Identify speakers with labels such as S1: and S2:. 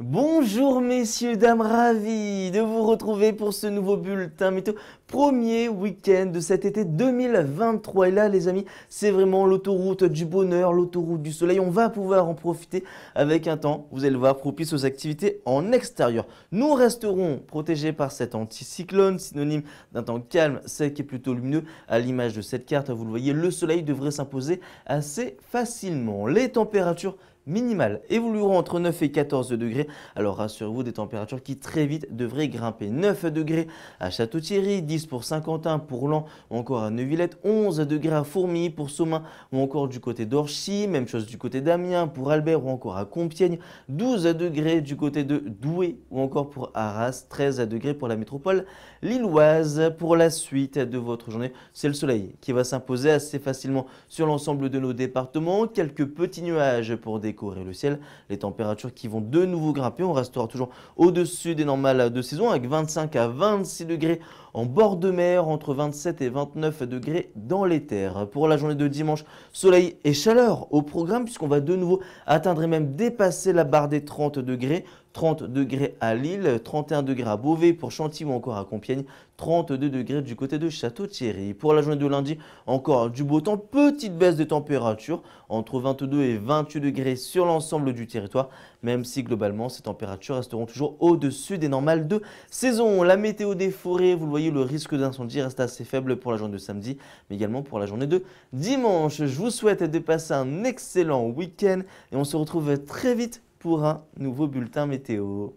S1: Bonjour messieurs, dames, ravi de vous retrouver pour ce nouveau bulletin météo. Premier week-end de cet été 2023. Et là les amis, c'est vraiment l'autoroute du bonheur, l'autoroute du soleil. On va pouvoir en profiter avec un temps, vous allez le voir, propice aux activités en extérieur. Nous resterons protégés par cet anticyclone, synonyme d'un temps calme, sec et plutôt lumineux. À l'image de cette carte, vous le voyez, le soleil devrait s'imposer assez facilement. Les températures minimales évolueront entre 9 et 14 degrés. Alors rassurez-vous, des températures qui très vite devraient grimper. 9 degrés à Château-Thierry, 10 pour Saint-Quentin, pour Lan ou encore à Neuvillette, 11 degrés à Fourmies pour Saumin ou encore du côté d'Orchy, même chose du côté d'Amiens, pour Albert ou encore à Compiègne, 12 degrés du côté de Douai ou encore pour Arras, 13 degrés pour la métropole lilloise. Pour la suite de votre journée, c'est le soleil qui va s'imposer assez facilement sur l'ensemble de nos départements. Quelques petits nuages pour des le ciel. Les températures qui vont de nouveau grimper. On restera toujours au-dessus des normales de saison avec 25 à 26 degrés en bord de mer, entre 27 et 29 degrés dans les terres. Pour la journée de dimanche, soleil et chaleur au programme puisqu'on va de nouveau atteindre et même dépasser la barre des 30 degrés. 30 degrés à Lille, 31 degrés à Beauvais pour Chantilly ou encore à Compiègne, 32 degrés du côté de Château-Thierry. Pour la journée de lundi, encore du beau temps, petite baisse de température, entre 22 et 28 degrés sur l'ensemble du territoire, même si globalement ces températures resteront toujours au-dessus des normales de saison. La météo des forêts, vous le voyez, le risque d'incendie reste assez faible pour la journée de samedi, mais également pour la journée de dimanche. Je vous souhaite de passer un excellent week-end et on se retrouve très vite pour un nouveau bulletin météo.